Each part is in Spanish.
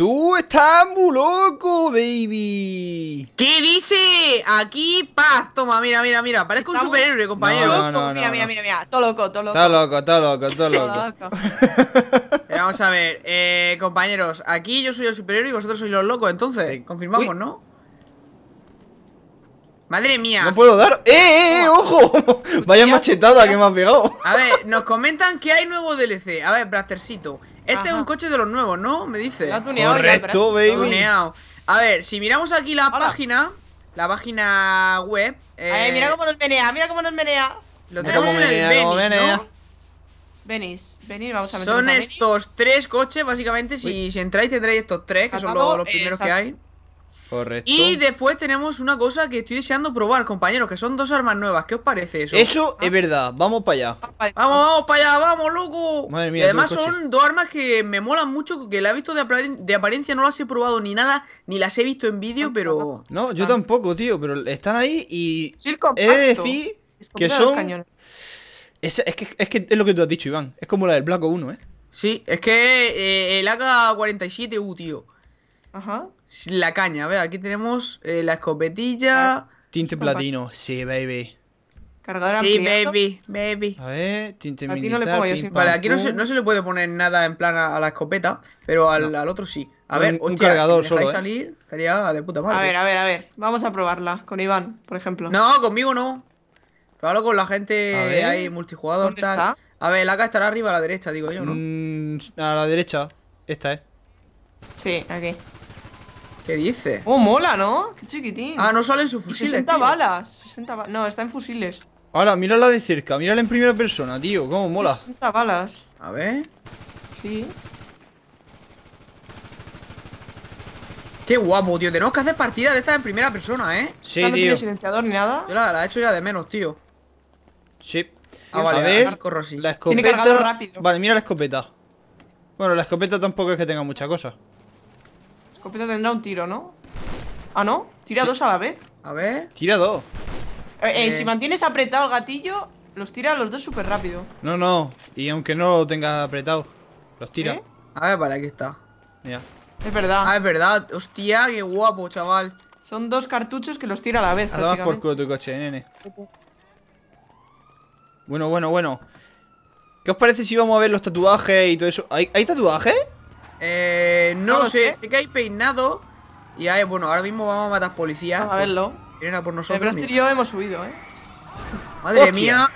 Tú estás muy loco, baby. ¿Qué dice? Aquí paz. Toma, mira, mira, mira. Parezco un superhéroe, compañero. mira, mira, mira, mira. Todo loco, todo loco. Todo loco, todo loco, todo loco. Eh, vamos a ver, eh, compañeros. Aquí yo soy el superhéroe y vosotros sois los locos, entonces. Confirmamos, ¿no? Madre mía. No puedo dar. ¡Eh, eh, eh! ¡Ojo! Vaya machetada que me ha pegado. A ver, nos comentan que hay nuevo DLC. A ver, Brastercito. Este es un coche de los nuevos, ¿no? Me dice. Tuneado Correcto, baby. Tuneado. A ver, si miramos aquí la página, la página web. a ver, mira eh, cómo nos menea, mira cómo nos menea. Lo tenemos en el Venice, ¿no? vamos a ver. Son estos tres coches, básicamente. Si, si, entráis, tendréis estos tres, que son los, primeros que hay. Y después tenemos una cosa que estoy deseando probar, compañeros, que son dos armas nuevas. ¿Qué os parece eso? Eso es ah. verdad, vamos para allá. Vamos, vamos para allá, vamos, loco. además son dos armas que me molan mucho, que la he visto de, apariencia, no las he probado ni nada, ni las he visto en vídeo, pero. No, yo tampoco, tío, pero están ahí y. Sí, decir que son. Es, que, es lo que tú has dicho, Iván. Es como la del Blanco 1, ¿eh? Sí, es que eh, el AK-47U, tío. Ajá. La caña, a ver, aquí tenemos eh, la escopetilla. Ah, tinte platino, sí, baby. Cargador sí, baby, baby. A ver, tinte militar, no le pongo yo, Vale, aquí no se, le puede poner nada en plan a, la escopeta, pero al, otro sí. A ver, un, cargador solo, ¿eh? salir, estaría de puta madre. A ver, a ver, a ver. Vamos a probarla con Iván, por ejemplo. No, conmigo no. Pruébalo con la gente ahí, multijugador, tal. A ver, la acá estará arriba a la derecha, digo yo, ¿no? Mm, a la derecha, esta, es ¿eh? Sí, aquí. ¿Qué dice? Oh, mola, ¿no? Qué chiquitín. Ah, no salen sus fusiles. 60 balas. 60 no, está en fusiles. Ahora, mírala de cerca, mírala en primera persona, tío. Cómo mola. 60 balas. A ver. Sí. Qué guapo, tío. Tenemos que hacer partidas de estas en primera persona, ¿eh? Sí, no tiene silenciador ni nada. Yo la, he hecho ya de menos, tío. Sí. Ah, vale, a ver. Eh. La escopeta. Tiene rápido. Vale, mira la escopeta. Bueno, la escopeta tampoco es que tenga mucha cosa. Escopeta tendrá un tiro, ¿no? Ah, ¿no? Tira dos a la vez. A ver. Tira dos. Eh, eh, eh, si mantienes apretado el gatillo, los tira los dos súper rápido. No, no. Y aunque no lo tengas apretado, los tira. ¿Eh? A ver, para, aquí está. Mira. Es verdad. Ah, es verdad. Hostia, qué guapo, chaval. Son dos cartuchos que los tira a la vez. Además por culo tu coche, nene. Bueno, bueno, bueno. ¿Qué os parece si vamos a ver los tatuajes y todo eso? ¿Hay, ¿hay tatuajes? Eh, no, ah, sé. sé. que hay peinado. Y bueno, ahora mismo vamos a matar policías. a verlo. Vienen a por eh, nosotros. y este yo hemos subido, eh. Madre mía.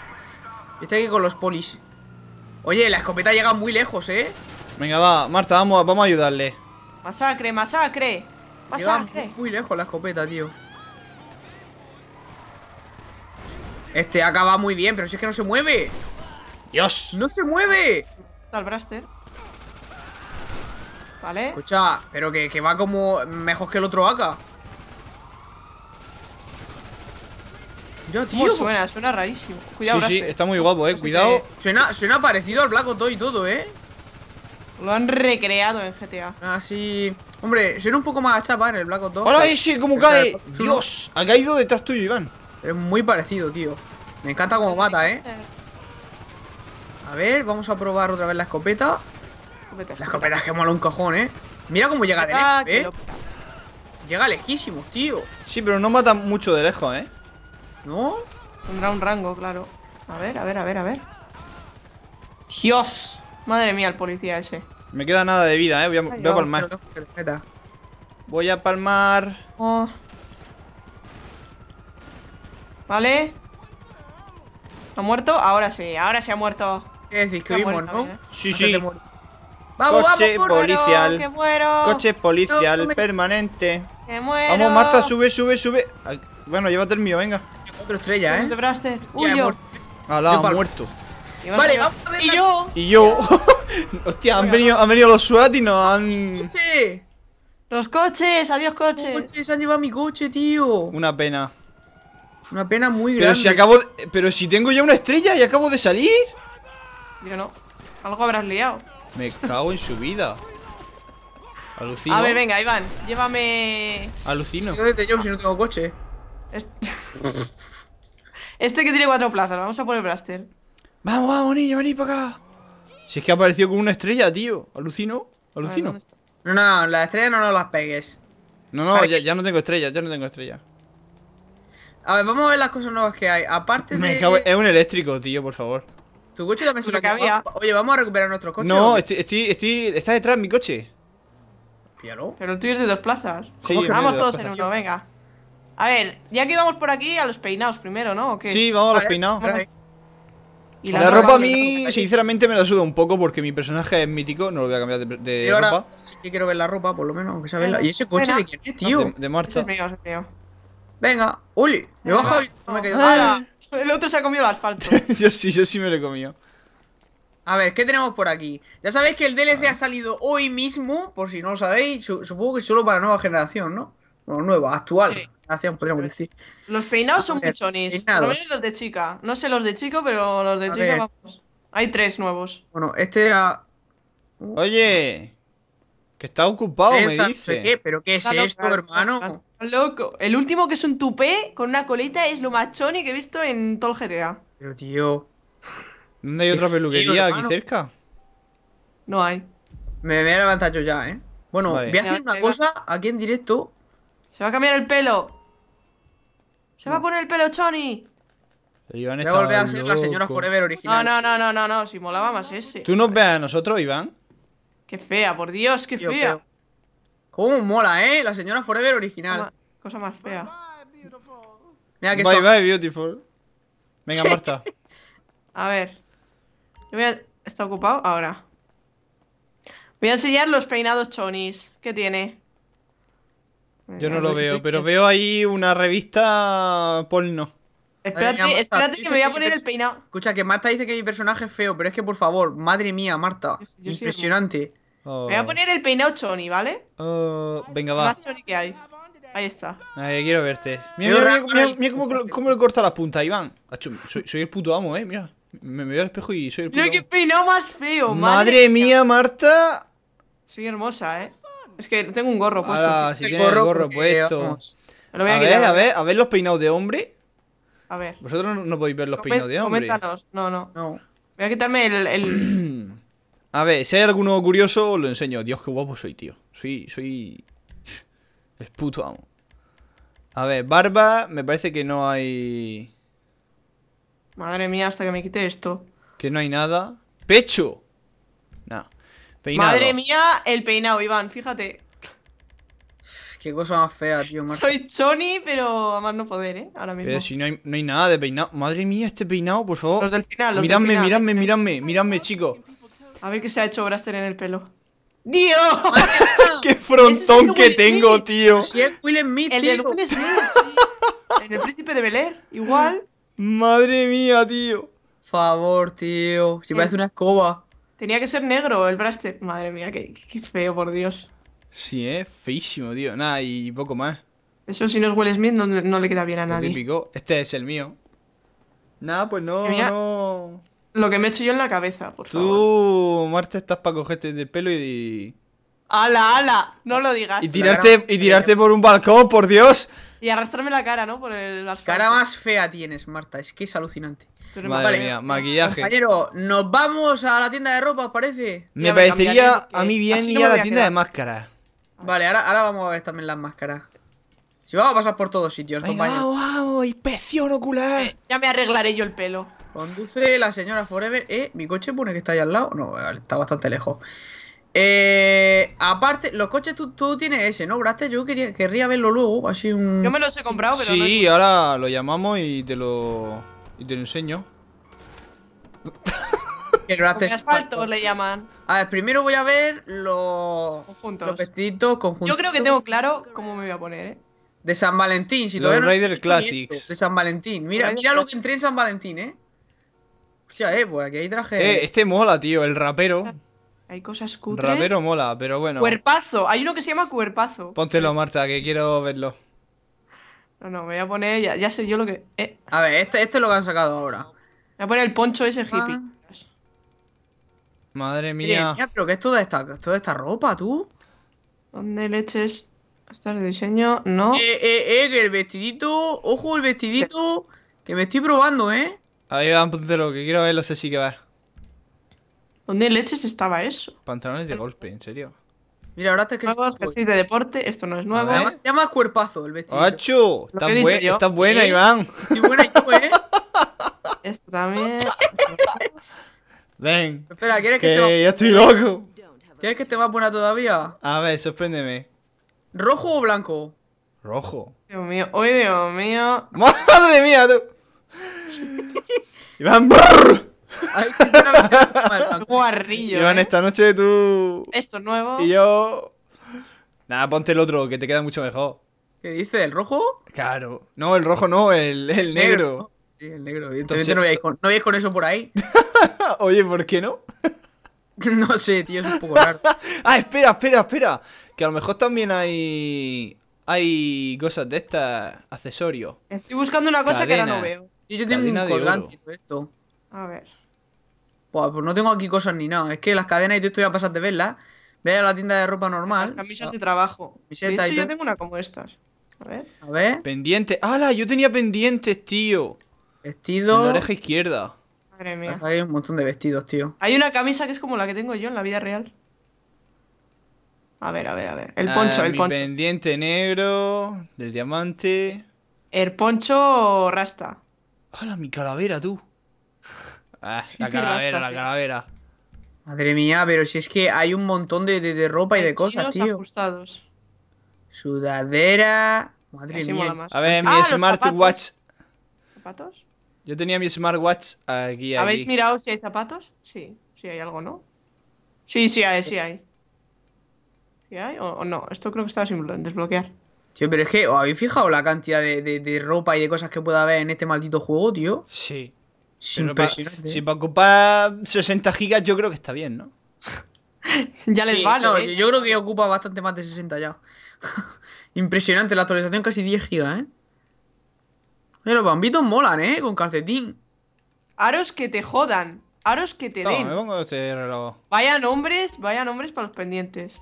Estoy aquí con los polis. Oye, la escopeta llega muy lejos, eh. Venga, va, Marta, vamos, vamos a ayudarle. Masacre, masacre. Masacre. muy lejos la escopeta, tío. Este acaba muy bien, pero si es que no se mueve. Dios. No se mueve. Está el Braster. ¿vale? Escucha, pero que, va como mejor que el otro AK. Mira, tío. Pues suena, rarísimo. Cuidado, Sí, sí, está muy guapo, eh. Cuidado. Suena, parecido al Black Ops y todo, eh. Lo han recreado en GTA. Así. Ah, Hombre, suena un poco más a chapa en el Black Ops 2. ¡Hola, ese! ¿Cómo cae? ¡Dios! Ha caído detrás tuyo, Iván. es muy parecido, tío. Me encanta cómo mata, eh. A ver, vamos a probar otra vez la escopeta. La escopeta es que mola un cojón, ¿eh? Mira cómo llega de ah, lejos, ¿eh? Llega lejísimo, tío. Sí, pero no mata mucho de lejos, ¿eh? ¿No? Tendrá un rango, claro. A ver, a ver, a ver, a ver. ¡Dios! Madre mía, el policía ese. Me queda nada de vida, ¿eh? Voy a, palmar. voy a palmar. Oh. ¿Vale? ¿Ha muerto? Ahora sí, ahora se ha muerto. Es decís que ¿no? ¿eh? Sí, sí. Vamos, coche policial. Coche policial permanente. Vamos, Marta, sube, sube, sube. Bueno, llévate el mío, venga. Cuatro estrellas, eh. muerto. Y vale, vamos a ver. Y yo. Y yo. Hostia, han venido, han venido los SWAT y nos han. ¡Los coches! ¡Los coches! ¡Adiós, coches! Los coches han llevado mi coche, tío. Una pena. Una pena muy grande. Pero si acabo. Pero si tengo ya una estrella y acabo de salir. Yo no. Algo habrás liado. Me cago en su vida. Alucino. A ver, venga, Iván, llévame. Alucino. yo si no tengo coche. Este... que tiene cuatro plazas, vamos a poner Blaster. Vamos, vamos, niño, vení para acá. Si es que ha aparecido con una estrella, tío. Alucino, alucino. no, no, las estrellas no las pegues. No, no, ya, no tengo estrella, ya no tengo estrella. A ver, vamos a ver las cosas nuevas que hay. Aparte Me de. Es un eléctrico, tío, por favor. Tu coche también se lo había. Oye, vamos a recuperar nuestro coche. No, estoy, estoy, está detrás de mi coche. Pero el tuyo es de dos plazas. Sí, que vamos todos en uno, venga. A ver, ya que vamos por aquí, a los peinados primero, ¿no? Sí, vamos a, los peinados. la, ropa, a mí, sinceramente, me la suda un poco porque mi personaje es mítico, no lo voy a cambiar de, de ahora, ropa. Sí que quiero ver la ropa, por lo menos, aunque sea verla. ¿Y ese coche de quién es, tío? de, de, Marta. Venga, uy, me bajo y no me el otro se ha comido el asfalto. yo sí, yo sí me lo he comido. A ver, ¿qué tenemos por aquí? Ya sabéis que el DLC ha salido hoy mismo, por si no lo sabéis, supongo que solo para nueva generación, ¿no? Bueno, nueva, actual. podríamos decir. Los peinados son muchones. los de chica. No sé los de chico, pero los de chica, vamos. Hay tres nuevos. Bueno, este era. Oye, que está ocupado, me dice. ¿Pero qué es esto, hermano? Loco. El último que es un tupé con una coleta es lo más choni que he visto en todo el GTA. Pero tío. ¿Dónde hay otra peluquería aquí cerca? No hay. Me voy a levantar yo ya, eh. Bueno, voy a hacer una cosa aquí en directo. Se va a cambiar el pelo. Se va a poner el pelo, Choni. Iván está. a a ser la señora Forever original. No, no, no, no, no, no. Si molaba más ese. ¿Tú nos veas a nosotros, Iván? Qué fea, por Dios, qué fea. Cómo mola, ¿eh? La señora Forever original. Cosa más fea. Mira bye, bye, beautiful. Venga, Marta. A ver. ¿Está ocupado? Ahora. Voy a enseñar los peinados chonis. ¿Qué tiene? Yo no lo veo, pero veo ahí una revista Polno Espérate, espérate que me voy a poner el peinado. Escucha, que Marta dice que mi personaje es feo, pero es que por favor, madre mía, Marta. impresionante. Oh. Me voy a poner el peinado choni, ¿vale? Oh, venga, va. Más choni que hay. Ahí está. Ay, quiero verte. Mira, mira, cómo, cómo, le corta la punta, Iván. soy, el puto amo, eh. Mira. Me, me, veo al espejo y soy el puto. Mira qué peinado más feo, madre. Madre mía, Marta. Soy hermosa, eh. Es que tengo un gorro puesto. Ah, sí, tienes el gorro, puesto. a, ver, a ver, a ver los peinados de hombre. A ver. Vosotros no, podéis ver los peinados de hombre. Coméntanos. No, no. No. Voy a quitarme el... el... A ver, si hay alguno curioso, lo enseño. Dios, qué guapo soy, tío. Soy, soy... Es puto amo. A ver, barba, me parece que no hay... Madre mía, hasta que me quite esto. Que no hay nada. ¡Pecho! Nada Madre mía, el peinado, Iván, fíjate. Qué cosa más fea, tío. Soy Choni, pero a más no poder, ¿eh? Ahora mismo. Pero si no hay, nada de peinado. Madre mía, este peinado, por favor. Los del final, los del final. Miradme, miradme, eh. miradme, miradme, chicos. A ver qué se ha hecho Braster en el pelo. ¡Dios! ¡Qué frontón que tengo, tío! Si es Will Smith, el En el príncipe de Bel igual. Madre mía, tío. Favor, tío. Si parece una escoba. Tenía que ser negro el Braster. Madre mía, qué, feo, por Dios. Sí, ¿eh? feísimo, tío. Nada, y poco más. Eso si no es Will Smith no, le queda bien a nadie. Típico. Este es el mío. Nada, pues no, no. Lo que me he hecho yo en la cabeza, por favor. Tú, Marta, estás para cogerte del pelo y... ¡Hala, hala! No lo digas. Y tirarte, y tirarte por un balcón, por Dios. Y arrastrarme la cara, ¿no? Por el balcón. Cara más fea tienes, Marta. Es que es alucinante. Madre vale. mía, maquillaje. Compañero, nos vamos a la tienda de ropa, os parece. Me parecería a mí eh, bien ir a la tienda de máscaras. Vale, ahora, ahora vamos a ver también las máscaras. Si vamos a pasar por todos sitios, compañero. Vamos, vamos, inspección ocular. Eh, ya me arreglaré yo el pelo. Conduce la señora Forever. Eh, mi coche pone que está ahí al lado. No, está bastante lejos. Eh, aparte, los coches tú, tienes ese, ¿no, Braste? Yo quería, querría verlo luego, así Yo me los he comprado, pero Sí, ahora lo llamamos y te lo... y te lo enseño. El Braste asfalto le llaman. A ver, primero voy a ver los... Los conjuntos. Yo creo que tengo claro cómo me voy a poner, ¿eh? De San Valentín, si los todavía no... Rider Classics. De San Valentín. Mira, mira lo que entré en San Valentín, ¿eh? Eh, pues eh, este mola, tío, el rapero. Hay cosas cutres. Rapero mola, pero bueno. Cuerpazo, hay uno que se llama cuerpazo. Póntelo, Marta, que quiero verlo. No, no, me voy a poner. Ya, ya sé yo lo que. Eh. A ver, este, este, es lo que han sacado ahora. Me voy a poner el poncho ese ah. hippie. Madre mía. pero ¿qué es toda esta, toda esta ropa, tú? ¿Dónde leches? hasta el diseño? No. Eh, eh, eh, que el vestidito. Ojo, el vestidito. Que me estoy probando, ¿eh? Ahí va un puntero, que quiero verlo, sé si que va. ¿Dónde leches estaba eso? Pantalones de golpe, en serio. Mira, ahora te que ejercicio de deporte, esto no es nuevo. Además, se ¿eh? llama cuerpazo el vestido. ¡Acho! Estás buena, está buena, Iván. Estoy buena y tú, ¿eh? Esto también. Ven. Espera, ¿quieres que, que te estoy loco. ¿Quieres que esté más buena todavía? A ver, sorpréndeme. ¿Rojo o blanco? Rojo. Dios mío, hoy Dios mío. ¡Madre mía, tú! Iván Brrr. guarrillo. Iván, ¿eh? esta noche tú. Esto es nuevo. Y yo. Nada, ponte el otro, que te queda mucho mejor. ¿Qué dice? ¿El rojo? Claro. No, el rojo no, el, el negro. Sí, el negro. Entonces, no habéis con, eso por ahí. Oye, ¿por qué no? no sé, tío, es un poco raro. ah, espera, espera, espera. Que a lo mejor también hay. Hay cosas de estas, accesorios. Estoy buscando una cosa que ahora no veo. Sí, yo tengo un colgante esto. A ver. Pues, no tengo aquí cosas ni nada. Es que las cadenas y todo esto ya pasas de verlas. Ve a la tienda de ropa normal. camisas de trabajo. yo tengo una como estas. A ver. A ver. Pendiente. ¡Hala! Yo tenía pendientes, tío. Vestido. En oreja izquierda. Madre mía. Hay un montón de vestidos, tío. Hay una camisa que es como la que tengo yo en la vida real. A ver, a ver, a ver. El ah, poncho, el Pendiente negro del diamante. El poncho rasta. ¡Hala, mi calavera, tú! Ah, la calavera, la calavera. Madre mía, pero si es que hay un montón de, ropa y de cosas, tío. Ajustados. Sudadera. Madre mía. A ver, mi ah, smartwatch. ¿Zapatos? Yo tenía mi smartwatch aquí, aquí. ¿Habéis mirado si hay zapatos? Sí, Si hay algo, ¿no? Sí, sí hay, sí hay. ¿Sí hay o, o no? Esto creo que estaba sin desbloquear. Tío, pero es que, ¿os habéis fijado la cantidad de, ropa y de cosas que pueda haber en este maldito juego, tío? Sí. impresionante. si para ocupar 60 gigas, yo creo que está bien, ¿no? ya les vale. ¿eh? Yo creo que ocupa bastante más de 60 ya. impresionante, la actualización casi 10 gigas, ¿eh? los bambitos molan, ¿eh? Con calcetín. Aros que te jodan. Aros que te den. Este vaya nombres, vaya nombres para los pendientes.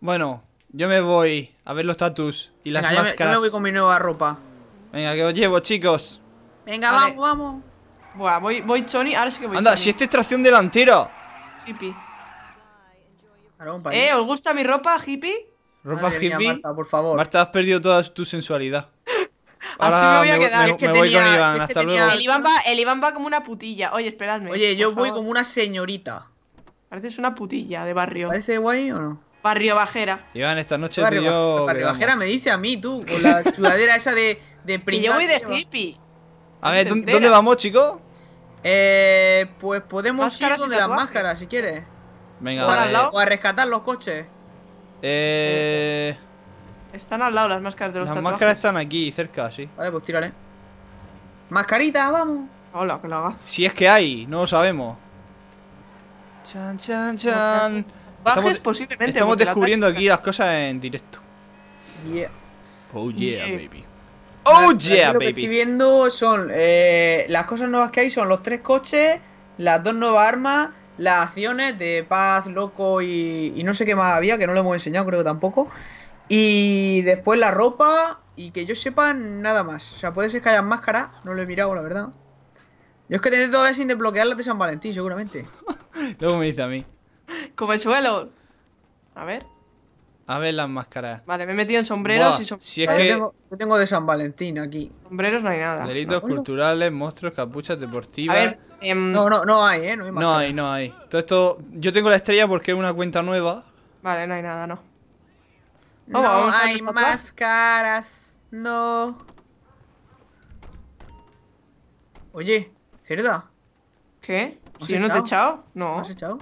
Bueno, yo me voy a ver los tatus y las máscaras. me, voy con mi nueva ropa. Venga, que os llevo, chicos. Venga, vamos, vamos. Buah, voy, voy Choni, ahora sí que voy Anda, si esta es tracción delantera. Hippie. Eh, ¿os gusta mi ropa, hippie? Ropa hippie. Marta, por favor. Marta, has perdido toda tu sensualidad. Ahora Así me voy a quedar. es que tenía, con Iván, El Iván, va, como una putilla. Oye, esperadme. Oye, yo voy como una señorita. Pareces una putilla de barrio. ¿Parece guay o no? Barrio Bajera. Iván, esta noche Barrio, te Barrio Bajera me dice a mí, tú, con la sudadera esa de, de Y yo voy de hippie. A ver, ¿dónde, vamos, chicos? Eh, pues podemos ir donde las máscaras, si quieres. Venga, vamos. o a rescatar los coches. Eh... Están al lado las máscaras de los Las máscaras están aquí, cerca, sí. Vale, pues tírale. Mascarita, vamos. Hola, que lo hagas. Si es que hay, no lo sabemos. Chan, chan, chan estamos, posiblemente. Estamos descubriendo aquí las cosas en directo. Yeah. Oh yeah, baby. Oh yeah, baby. Lo oh, que estoy viendo son eh, las cosas nuevas que hay son los tres coches, las dos nuevas armas, las acciones de paz, loco y, y no sé qué más había, que no lo hemos enseñado, creo tampoco. Y después la ropa y que yo sepa nada más. O sea, puede ser que haya máscara, no lo he mirado, la verdad. Yo es que tendré todavía sin desbloquear la de San Valentín, seguramente. Luego me dice a mí. Como el suelo. A ver. A ver las máscaras. Vale, me he metido en sombreros y sombreros. Si es que... yo, tengo, de San Valentín aquí. Sombreros no hay nada. Delitos culturales, monstruos, capuchas deportivas. Em, no, no, no hay, ¿eh? No hay, no hay, Todo esto. Yo tengo la estrella porque es una cuenta nueva. Vale, no hay nada, no. Oh, no vamos a hay máscaras. No. Oye, ¿cerda? ¿Qué? ¿Si no te he echado? No. ¿Has echado?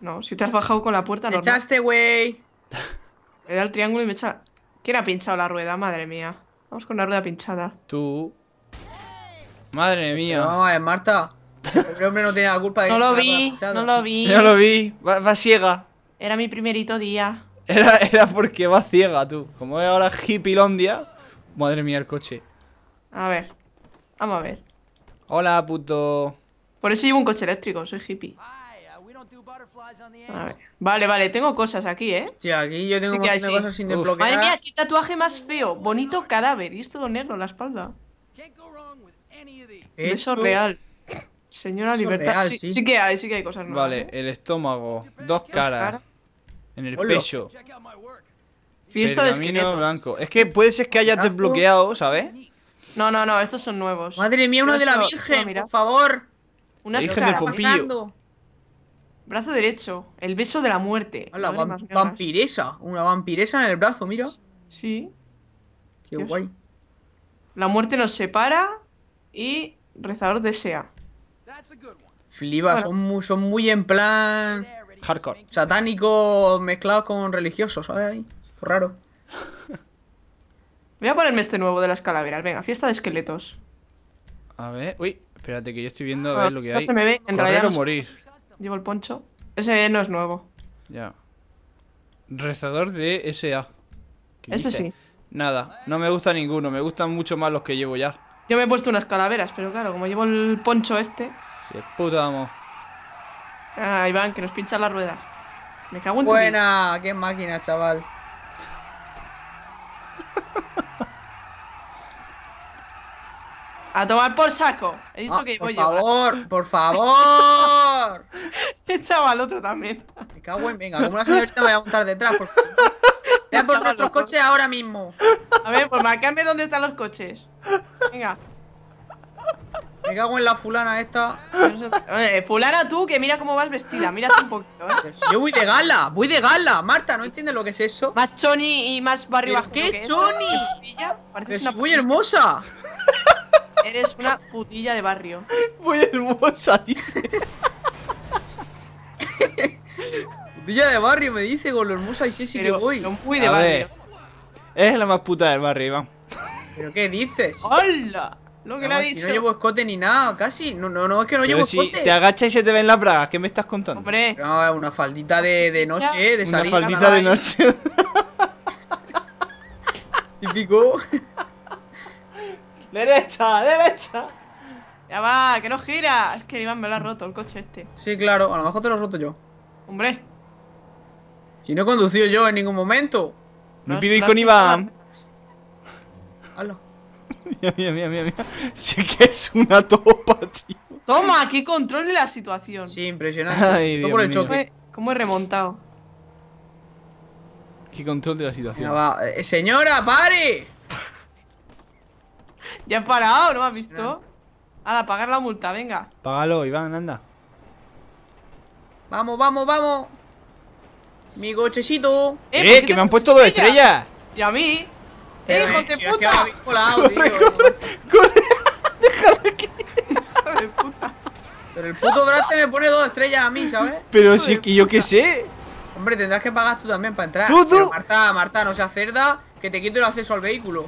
No, si te has bajado con la puerta, no. echaste, güey. Me da el triángulo y me echa. ¿Quién ha pinchado la rueda? Madre mía. Vamos con la rueda pinchada. Tú. Madre mía. No, es Marta. El hombre no tenía la culpa de No lo vi, no lo vi. No lo vi. Va, ciega. Era mi primerito día. Era, era porque va ciega, tú. Como es ahora Londia Madre mía, el coche. A ver. Vamos a ver. Hola, puto. Por eso llevo un coche eléctrico, soy hippie. Vale, vale, tengo cosas aquí, ¿eh? aquí yo tengo cosas sin desbloquear. Madre mía, qué tatuaje más feo. Bonito cadáver. Y es todo negro en la espalda. Eso real. Señora Libertad. sí, que hay, sí que hay cosas nuevas. Vale, ¿eh? el estómago. Dos caras. En el pecho. Fiesta de esqueleto. blanco. Es que puede ser que hayas desbloqueado, ¿sabes? No, no, no, estos son nuevos. Madre mía, uno de la Virgen, por favor. Una Virgen Brazo derecho. El beso de la muerte. vampiresa. Una vampiresa en el brazo, mira. Sí. Qué guay. La muerte nos separa y rezador desea. Fliba, son, muy, en plan... Hardcore. Satánico mezclado con religioso, ¿sabes? raro. Voy a ponerme este nuevo de las calaveras. Venga, fiesta de esqueletos. A ver... Uy, espérate que yo estoy viendo a ah, ver lo que hay. se me ve, en morir llevo el poncho. Ese no es nuevo. Ya. Rezador de SA. Ese sí. Nada, no me gusta ninguno, me gustan mucho más los que llevo ya. Yo me he puesto unas calaveras, pero claro, como llevo el poncho este. Sí, puta amo. Ah, Iván, que nos pincha la rueda. Me cago en Buena, qué máquina, chaval. A tomar por saco. He dicho que por voy ¿eh? favor, Por favor, por favor. al otro también. Me cago en venga, como una señorita me voy a montar detrás. Por favor. por nuestros coches ahora mismo. A ver, pues marcadme dónde están los coches. Venga. Me cago en la fulana esta. fulana tú, que mira cómo vas vestida. Mírate un poquito, ¿eh? Yo voy de gala, voy de gala. Marta, ¿no entiendes lo que es eso? Más choni y más barrio ¿Qué choni? Es muy hermosa. Eres una putilla de barrio. Muy hermosa, tío putilla de barrio, me dice, con lo hermosa y sí, sí que voy. No de barrio. Eres la más puta del barrio, Iván. ¿Pero qué dices? ¡Hola! Lo que no, le ha dicho. no llevo escote ni nada, casi. No, no, no, es que no llevo escote. Te agachas y se te en la praga ¿qué me estás contando? Hombre. No, una faldita de, de noche, eh, de salir. Una faldita de noche. Típico. ¡Derecha! ¡Derecha! Ya va, que no gira. Es que Iván me lo ha roto el coche este. Sí, claro, a lo mejor te lo he roto yo. Hombre. Si no he conducido yo en ningún momento. No, Me pido ir con Iván. Halo. mira, mira, mira, mía que es una topa, tío. Toma, aquí control de la situación. Sí, impresionante. no por el choque. ¿Cómo he remontado? Qué control de la situación. Eh, señora, pare. Ya he parado, ¿no me has visto? la pagar la multa, venga. Págalo, Iván, anda. Vamos, vamos, vamos. Mi cochecito. ¡Eh, eh que me han puesto dos estrellas! ¿Y a mí? ¡Eh, hijo de puta! Corre, aquí. Pero el puto Brate me pone dos estrellas a mí, ¿sabes? Pero si es que yo qué sé. Hombre, tendrás que pagar tú también para entrar. ¿Tú, tú? Marta, Marta, no seas cerda, que te quito el acceso al vehículo.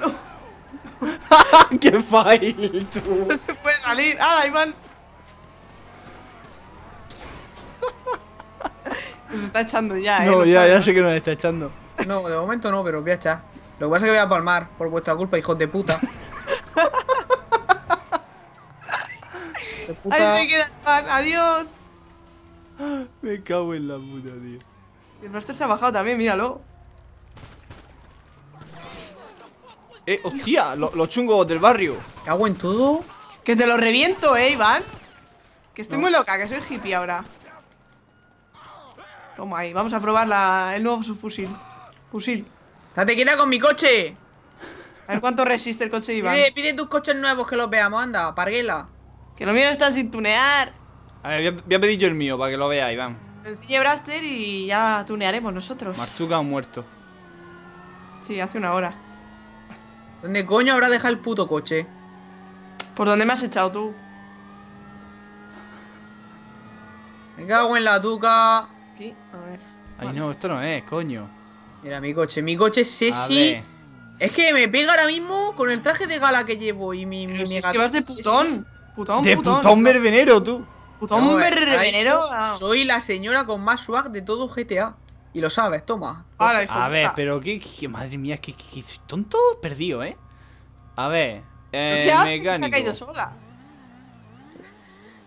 No. ¡Qué fail, ¡No se puede salir! ¡Ah, Iván! Nos está echando ya, eh. No, ya, ya sé que nos está echando. No, de momento no, pero voy a echar. Lo que pasa es que voy a palmar por vuestra culpa, hijos de puta. adiós. Me cago en la puta, tío. El nuestro se ha bajado también, míralo. Eh, hostia, los chungos del barrio. Cago en todo. Que te lo reviento, eh, Iván. Que estoy muy loca, que soy hippie ahora. Toma ahí, vamos a probar el nuevo subfusil. Fusil. te quieta con mi coche! A ver cuánto resiste el coche Iván. Eh, pide, tus coches nuevos que los veamos, anda, parguela. Que lo míos están sin tunear. A ver, voy a, pedir yo el mío para que lo vea, Iván. enseñe Braster y ya tunearemos nosotros. Martuga ha muerto. Sí, hace una hora. ¿Dónde coño habrá dejado el puto coche? ¿Por dónde me has echado tú? Me cago en la duca ¿Qué? A ver. Ay, no, esto no es, coño. Mira, mi coche. Mi coche es Sesi. Es que me pega ahora mismo con el traje de gala que llevo y mi. mi es que vas de putón. Putón, de putón. putón verbenero, tú. Putón verbenero. Soy la señora con más swag de todo GTA. Y lo sabes, toma. Ah, a ver, pero ¿qué, Madre mía, que tonto perdido, ¿eh? A ver. Eh, se ha caído sola?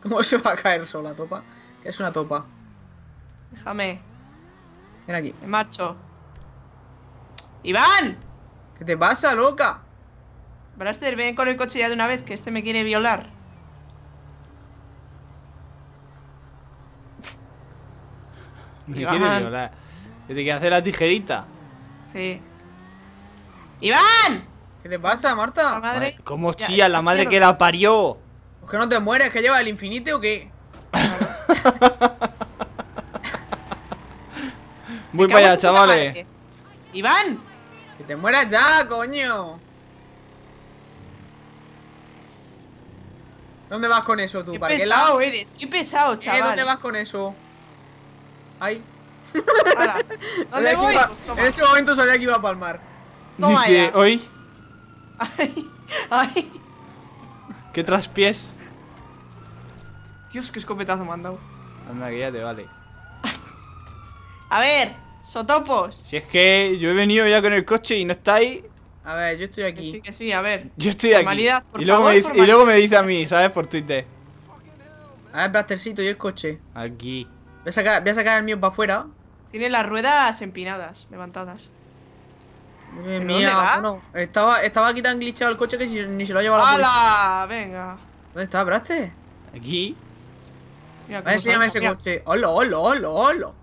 ¿Cómo se va a caer sola, topa? Que es una topa? Déjame. Ven aquí. Me marcho. ¡Iván! ¿Qué te pasa, loca? Braster, ven con el coche ya de una vez, que este me quiere violar. Me quiere violar te que hacer la tijerita. Sí. ¡Iván! ¿Qué te pasa, Marta? madre. ¿Cómo chía la madre que la parió? que no te mueres? ¿Que lleva el infinito o qué? Muy para allá, chavales. ¡Iván! ¡Que te mueras ya, coño! ¿Dónde vas con eso tú? ¿Para qué lado eres? ¡Qué pesado, eh, chaval! ¿Dónde vas con eso? ¡Ay! en ese momento sabía que iba a palmar. Toma hoy. Ay, ay. ¿Qué traspiés? Dios, qué escopetazo me han dado. Anda, que ya te vale. a ver, sotopos. Si es que yo he venido ya con el coche y no está ahí. A ver, yo estoy aquí. sí, que sí, a ver. Yo estoy aquí. y, luego me dice, a mí, ¿sabes? Por Twitter. A ver, Blastercito, y el coche. Aquí. Voy a sacar, voy a sacar el mío para afuera. Tiene las ruedas empinadas, levantadas. Madre mía, no. Estaba, estaba aquí tan glitchado el coche que ni se lo ha llevado ¡Hala! la Venga. ¿Dónde está, Braste? Aquí. Mira, a ver, llama ese coche. ¡Hola, hola, hola,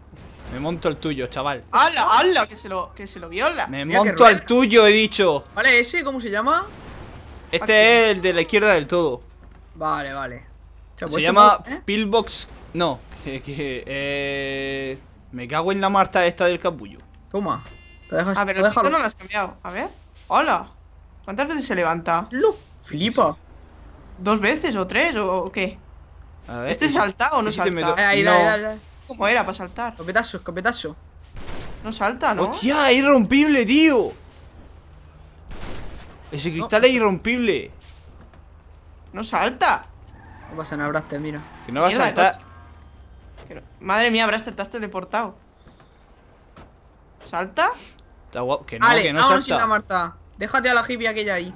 Me monto el tuyo, chaval. ¡Hala, hala! Que se lo, que se viola. Me monto al tuyo, he dicho. Vale, ese, ¿cómo se llama? Este es el de la izquierda del todo. Vale, vale. Se, llama ¿Eh? Pillbox. No, eh... Me cago en la Marta esta del capullo. Toma. Te dejas, a ah, ver, te no lo has cambiado. A ver. Hola. ¿Cuántas veces se levanta? ¡Lo! Flipa. ¿Dos veces o tres o qué? A ver. ¿Este saltó o no salta? Ahí, no. ¿Cómo era para saltar? Copetazo, escopetazo. No salta, ¿no? ¡Hostia! ¡Es irrompible, tío! Ese cristal es irrompible. No salta. No pasa nada, braste? mira. Que no va a saltar. Madre mía, Braster, te has teleportado. ¿Salta? Está guapo. Que no, que no vamos Marta. Déjate a la hippie aquella ahí.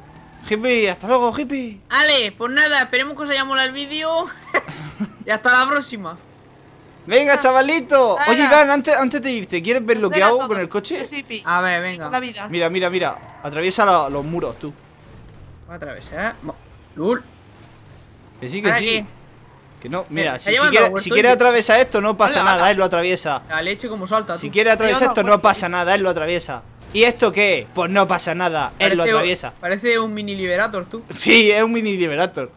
Hippie, hasta luego, hippie. Ale, pues nada, esperemos que os haya molado el vídeo. y hasta la próxima. Venga, chavalito. Oye, Iván, antes, antes de irte, ¿quieres ver lo que hago con el coche? A ver, venga. Mira, mira, mira. Atraviesa los, muros, tú. Voy a atravesar. Lul. Que sí, que sí. Que no, mira, si, quiere, atravesar esto no pasa nada, él lo atraviesa. La leche como salta. Si quiere atravesar esto no pues, pasa nada, él lo atraviesa. ¿Y esto qué? Pues no pasa nada, él lo atraviesa. Parece un mini liberator, tú. Sí, es un mini liberator.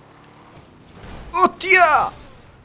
¡Hostia!